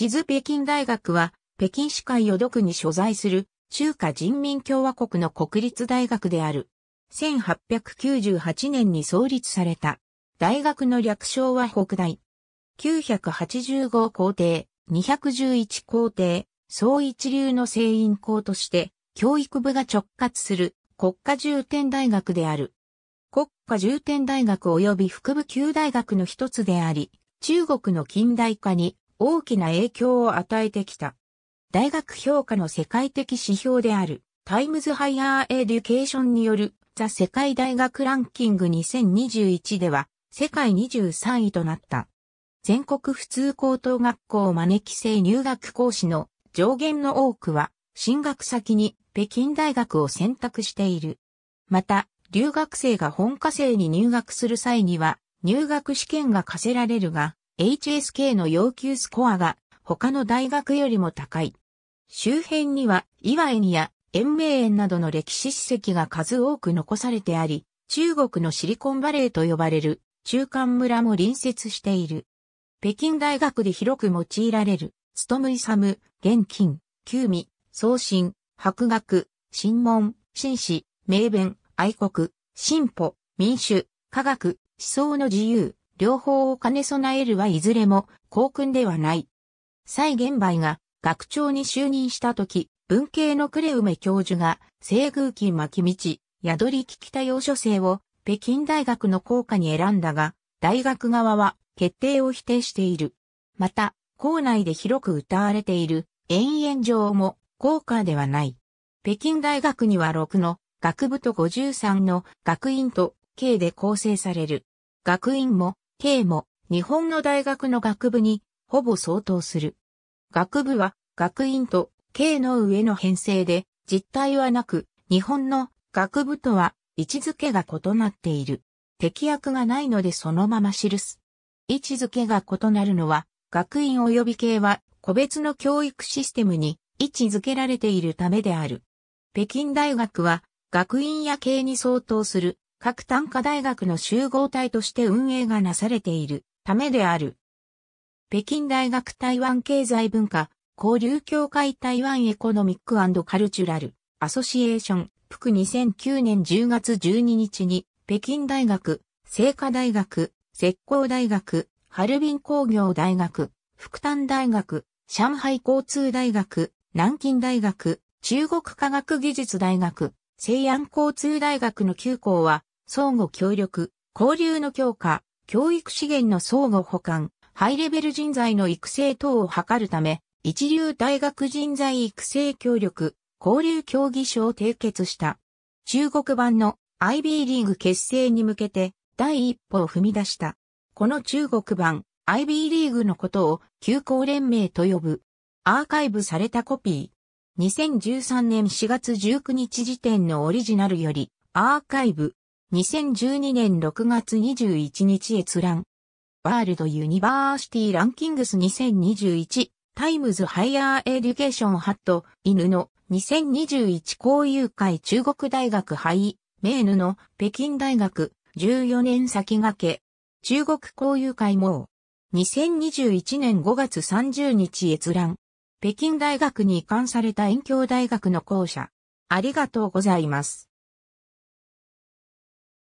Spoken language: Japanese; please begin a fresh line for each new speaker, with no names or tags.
地図北京大学は、北京市会淀区に所在する中華人民共和国の国立大学である。1898年に創立された。大学の略称は北大。985校庭、211校庭、総一流の成員校として、教育部が直轄する国家重点大学である。国家重点大学及び副部級大学の一つであり、中国の近代化に大きな影響を与えてきた。大学評価の世界的指標である、タイムズハイヤーエデュケーションによる、ザ世界大学ランキング2021では、世界23位となった。全国普通高等学校招き制入学講師の上限の多くは、進学先に北京大学を選択している。また、留学生が本科生に入学する際には、入学試験が課せられるが、HSK の要求スコアが他の大学よりも高い。周辺には岩園や延命園などの歴史史跡が数多く残されてあり、中国のシリコンバレーと呼ばれる中間村も隣接している。北京大学で広く用いられる、ストムイサム、現金、旧味、送信、博学、新聞、紳士、名弁、愛国、進歩、民主、科学、思想の自由、両方を兼ね備えるはいずれも校訓ではない。蔡玄梅が学長に就任した時、文系の呉梅教授が西宮金巻道、宿り聞き多様書生を北京大学の校歌に選んだが、大学側は決定を否定している。また、校内で広く歌われている延々上も校歌ではない。北京大学には6の学部と53の学院と計で構成される。学院も K も日本の大学の学部にほぼ相当する。学部は学院と K の上の編成で実態はなく日本の学部とは位置づけが異なっている。適役がないのでそのまま記す。位置づけが異なるのは学院及び系は個別の教育システムに位置づけられているためである。北京大学は学院や系に相当する各単科大学の集合体として運営がなされているためである。北京大学台湾経済文化交流協会台湾エコノミックカルチュラルアソシエーション、福2009年10月12日に、北京大学、清華大学、石膏大学、ハルビン工業大学、福丹大学、上海交通大学、南京大学、中国科学技術大学、西安交通大学の9校は、相互協力、交流の強化、教育資源の相互補完、ハイレベル人材の育成等を図るため、一流大学人材育成協力、交流協議書を締結した。中国版の IB リーグ結成に向けて第一歩を踏み出した。この中国版 IB リーグのことを休校連盟と呼ぶ。アーカイブされたコピー。2013年4月19日時点のオリジナルよりアーカイブ2012年6月21日閲覧。ワールドユニバーシティランキングス2021タイムズハイヤーエデュケーションハット犬の2021交友会中国大学イメーヌの北京大学14年先駆け中国交友会も2021年5月30日閲覧北京大学に移管された遠京大学の校舎ありがとうございます。